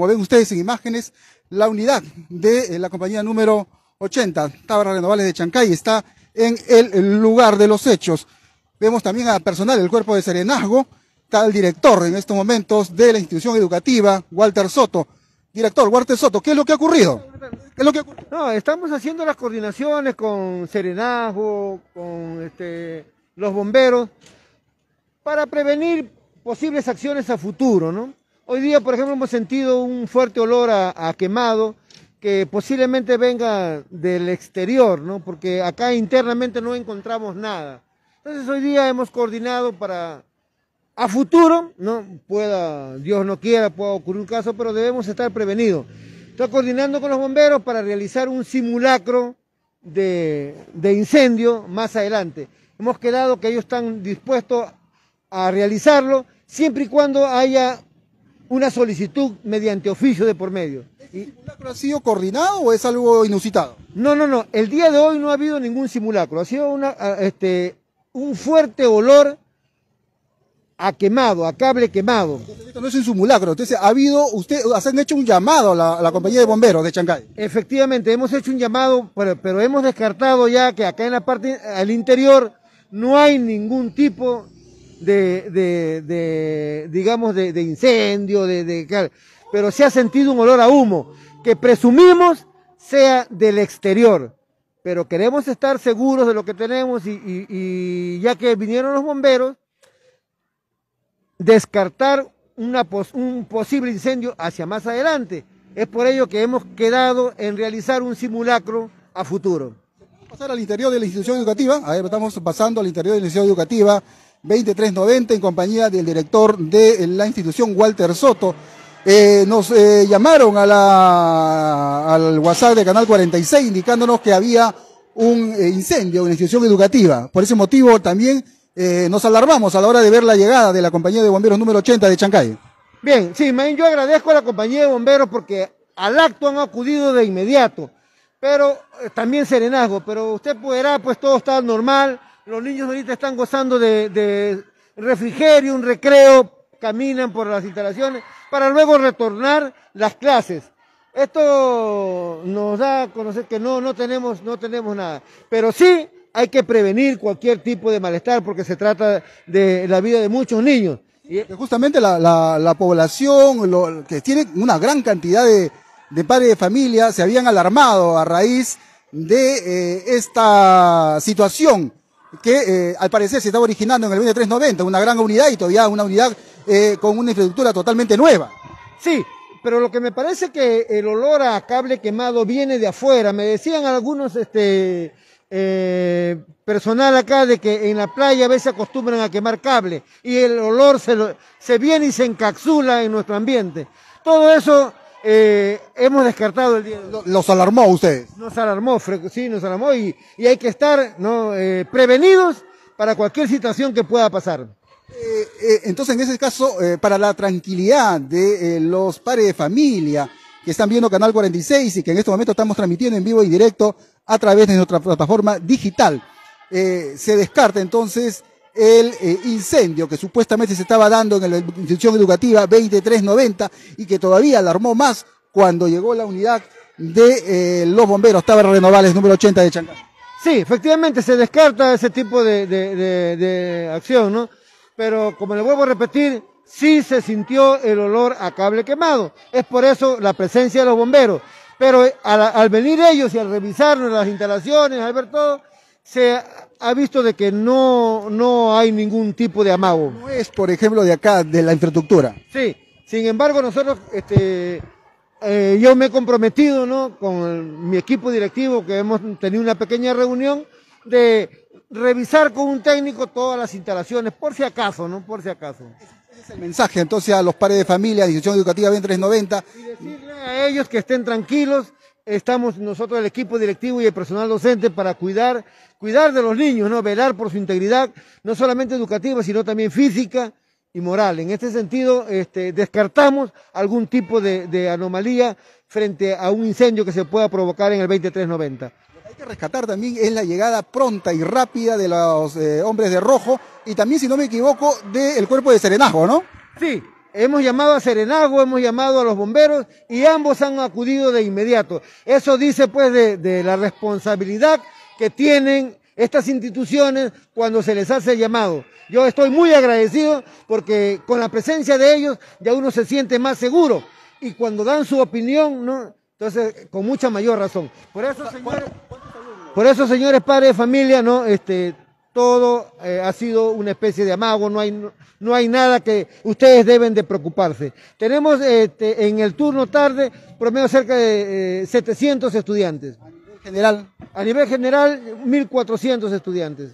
como ven ustedes en imágenes, la unidad de eh, la compañía número 80, Tabras Renovables de Chancay, está en el lugar de los hechos. Vemos también a personal del cuerpo de serenazgo, está el director en estos momentos de la institución educativa, Walter Soto. Director, Walter Soto, ¿qué es lo que ha ocurrido? estamos haciendo las coordinaciones con serenazgo, con este, los bomberos, para prevenir posibles acciones a futuro, ¿no? Hoy día, por ejemplo, hemos sentido un fuerte olor a, quemado que posiblemente venga del exterior, ¿no? Porque acá internamente no encontramos nada. Entonces hoy día hemos coordinado para a futuro, no pueda, Dios no quiera, pueda ocurrir un caso, pero debemos estar prevenidos. Estoy coordinando con los bomberos para realizar un simulacro de incendio más adelante. Hemos quedado que ellos están dispuestos a realizarlo siempre y cuando haya una solicitud mediante oficio de por medio. ¿El simulacro ha sido coordinado o es algo inusitado? No, no, no. El día de hoy no ha habido ningún simulacro. Ha sido una, ah, este, un fuerte olor a quemado, a cable quemado. esto no es un simulacro, entonces ha habido, usted, han hecho un llamado a la, compañía de bomberos de Chancay. Efectivamente, hemos hecho un llamado, pero, pero, hemos descartado ya que acá en la parte, al interior, no hay ningún tipo de, digamos, de, incendio, de, pero se ha sentido un olor a humo, que presumimos sea del exterior. Pero queremos estar seguros de lo que tenemos y, ya que vinieron los bomberos, descartar una un posible incendio hacia más adelante. Es por ello que hemos quedado en realizar un simulacro a futuro. Pasar al interior de la institución educativa, a ver, estamos pasando al interior de la institución educativa. 2390 en compañía del director de la institución, Walter Soto. Eh, nos eh, llamaron a la, al WhatsApp de Canal 46 indicándonos que había un eh, incendio en la institución educativa. Por ese motivo también nos alarmamos a la hora de ver la llegada de la compañía de bomberos número 80 de Chancay. Bien, sí, yo agradezco a la compañía de bomberos porque al acto han acudido de inmediato, pero también serenazgo, pero usted podrá, pues todo está normal, los niños ahorita están gozando de, refrigerio, un recreo, caminan por las instalaciones para luego retornar las clases. Esto nos da a conocer que no, no tenemos, no tenemos nada. Pero sí hay que prevenir cualquier tipo de malestar porque se trata de la vida de muchos niños. justamente la, la, la población, que tiene una gran cantidad de, de, padres de familia, se habían alarmado a raíz de eh, esta situación que eh, al parecer se estaba originando en el 390, una gran unidad y todavía una unidad eh, con una infraestructura totalmente nueva. Sí, pero lo que me parece que el olor a cable quemado viene de afuera. Me decían algunos este, eh, personal acá de que en la playa a veces acostumbran a quemar cable y el olor se, se viene y se encapsula en nuestro ambiente. Todo eso eh, hemos descartado el día Los alarmó ustedes. Nos alarmó, sí, nos alarmó y, hay que estar ¿no? Eh, prevenidos para cualquier situación que pueda pasar. Eh, entonces, en ese caso, para la tranquilidad de los pares de familia que están viendo Canal 46 y que en este momento estamos transmitiendo en vivo y directo a través de nuestra plataforma digital, se descarta entonces el eh, incendio que supuestamente se estaba dando en la institución educativa 2390 y que todavía alarmó más cuando llegó la unidad de eh, los bomberos tabarrenovales Renovables número 80 de Chancay. Sí, efectivamente se descarta ese tipo de, de, acción, ¿no? Pero como le vuelvo a repetir, sí se sintió el olor a cable quemado. Es por eso la presencia de los bomberos. Pero eh, al, venir ellos y al revisarnos las instalaciones, al ver todo, se ha visto de que no, no hay ningún tipo de amago. No es, por ejemplo, de acá, de la infraestructura. Sí, sin embargo, nosotros, este, eh, yo me he comprometido, ¿no? Con mi equipo directivo, que hemos tenido una pequeña reunión, de revisar con un técnico todas las instalaciones, por si acaso, ¿no? Por si acaso. Ese es el mensaje, entonces, a los padres de familia, Dirección Educativa 2390. Y decirle a ellos que estén tranquilos, estamos nosotros, el equipo directivo y el personal docente, para cuidar, cuidar de los niños, ¿no? Velar por su integridad, no solamente educativa, sino también física y moral. En este sentido, este, descartamos algún tipo de, anomalía frente a un incendio que se pueda provocar en el 2390 que rescatar también es la llegada pronta y rápida de los eh, hombres de rojo y también, si no me equivoco, del cuerpo de Serenazgo, ¿no? Sí, Hemos llamado a Serenago, hemos llamado a los bomberos y ambos han acudido de inmediato. Eso dice pues de, la responsabilidad que tienen estas instituciones cuando se les hace llamado. Yo estoy muy agradecido porque con la presencia de ellos ya uno se siente más seguro y cuando dan su opinión, ¿no? entonces con mucha mayor razón. Por eso, señores, por eso, señores padres de familia, no, este, todo eh, ha sido una especie de amago, no hay, no, hay nada que ustedes deben de preocuparse. Tenemos este, en el turno tarde por lo menos cerca de 700 eh, estudiantes. A nivel general. A nivel general, 1.400 estudiantes.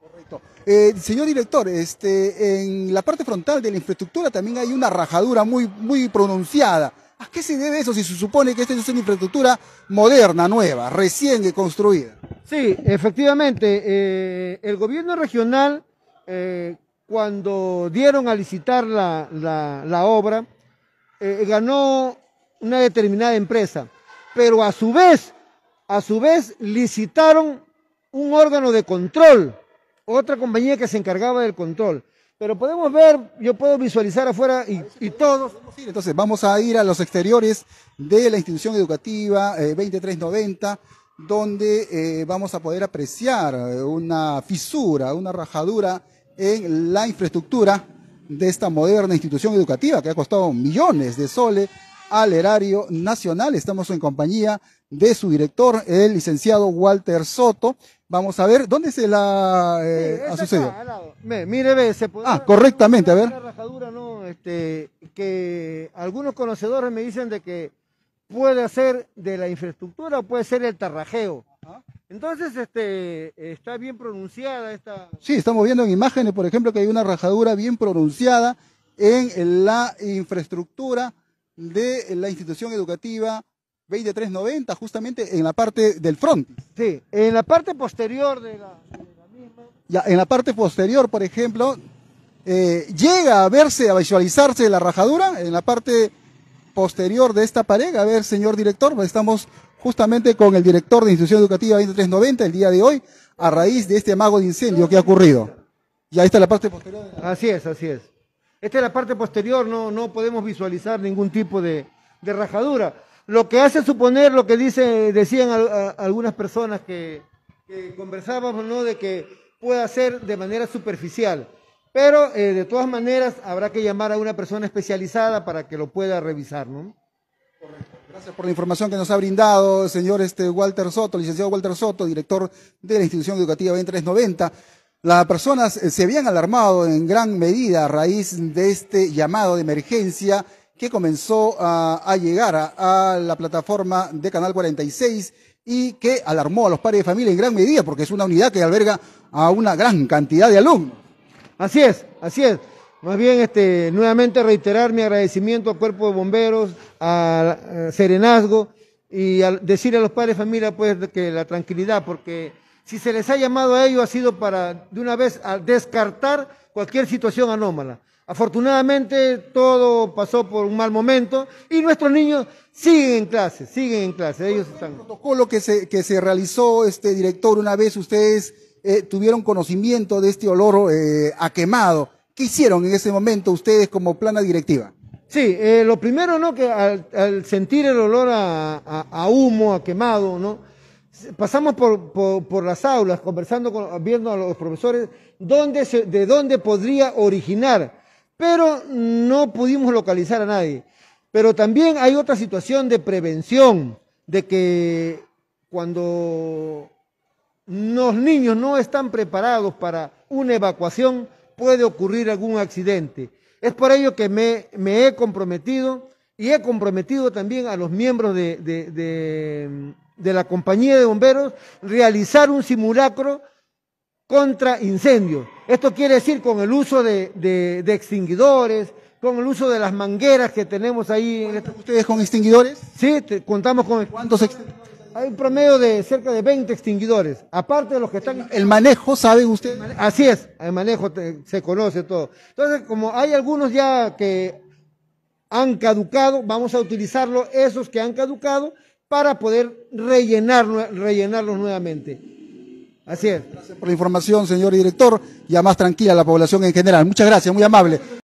Correcto. Eh, señor director, este, en la parte frontal de la infraestructura también hay una rajadura muy, muy pronunciada. ¿A qué se debe eso si se supone que esta es una infraestructura moderna, nueva, recién construida? Sí, efectivamente, eh, el gobierno regional, eh, cuando dieron a licitar la, obra, eh, ganó una determinada empresa, pero a su vez, a su vez licitaron un órgano de control, otra compañía que se encargaba del control. Pero podemos ver, yo puedo visualizar afuera y, todo. Entonces vamos a ir a los exteriores de la institución educativa 2390, eh, donde eh, vamos a poder apreciar eh, una fisura, una rajadura en la infraestructura de esta moderna institución educativa que ha costado millones de soles al erario nacional. Estamos en compañía de su director, el licenciado Walter Soto. Vamos a ver, ¿dónde se la eh, ha sucedido? mire, ve, se puede. Ah, correctamente, a ver. Una rajadura, no, este, que algunos conocedores me dicen de que puede ser de la infraestructura o puede ser el tarrajeo. Entonces, este, está bien pronunciada esta... Sí, estamos viendo en imágenes, por ejemplo, que hay una rajadura bien pronunciada en la infraestructura de la institución educativa 2390, justamente en la parte del front. Sí, en la parte posterior de la, misma. Ya, en la parte posterior, por ejemplo, eh, llega a verse, a visualizarse la rajadura en la parte posterior de esta pared. A ver, señor director, pues estamos justamente con el director de Institución Educativa 2390 el día de hoy, a raíz de este mago de incendio que ha ocurrido. Y ahí está la parte posterior. Así es, así es. Esta es la parte posterior, no, no podemos visualizar ningún tipo de, rajadura. Lo que hace suponer lo que dice, decían algunas personas que, conversábamos, ¿no? De que pueda ser de manera superficial. Pero eh, de todas maneras habrá que llamar a una persona especializada para que lo pueda revisar, ¿no? Gracias por la información que nos ha brindado el señor este Walter Soto, licenciado Walter Soto, director de la institución educativa 2390. Las personas eh, se habían alarmado en gran medida a raíz de este llamado de emergencia que comenzó a, llegar a, la plataforma de Canal 46 y que alarmó a los padres de familia en gran medida porque es una unidad que alberga a una gran cantidad de alumnos. Así es, así es. Más bien, este, nuevamente reiterar mi agradecimiento al Cuerpo de Bomberos, al Serenazgo y decir a los padres de familia pues, que la tranquilidad, porque si se les ha llamado a ello ha sido para, de una vez, descartar cualquier situación anómala. Afortunadamente todo pasó por un mal momento y nuestros niños siguen en clase, siguen en clase. Ellos están. El protocolo que se, que se realizó, este director, una vez ustedes eh, tuvieron conocimiento de este olor eh, a quemado. ¿Qué hicieron en ese momento ustedes como plana directiva? Sí, eh, lo primero, ¿no? Que al, sentir el olor a humo, a quemado, ¿no? pasamos por, las aulas conversando, viendo a los profesores de dónde podría originar, pero no pudimos localizar a nadie. Pero también hay otra situación de prevención, de que cuando los niños no están preparados para una evacuación, puede ocurrir algún accidente. Es por ello que me, he comprometido y he comprometido también a los miembros de de la compañía de bomberos realizar un simulacro contra incendios. Esto quiere decir con el uso de, extinguidores, con el uso de las mangueras que tenemos ahí. Este ¿Ustedes con extinguidores? Sí, contamos con... ¿Cuántos extinguidores? Hay un promedio de cerca de 20 extinguidores, aparte de los que están... ¿El manejo saben ustedes? Así es, el manejo se conoce todo. Entonces, como hay algunos ya que han caducado, vamos a utilizarlo esos que han caducado para poder rellenar, rellenarlos nuevamente. Así es. Gracias por la información, señor director, y a más tranquila la población en general. Muchas gracias, muy amable.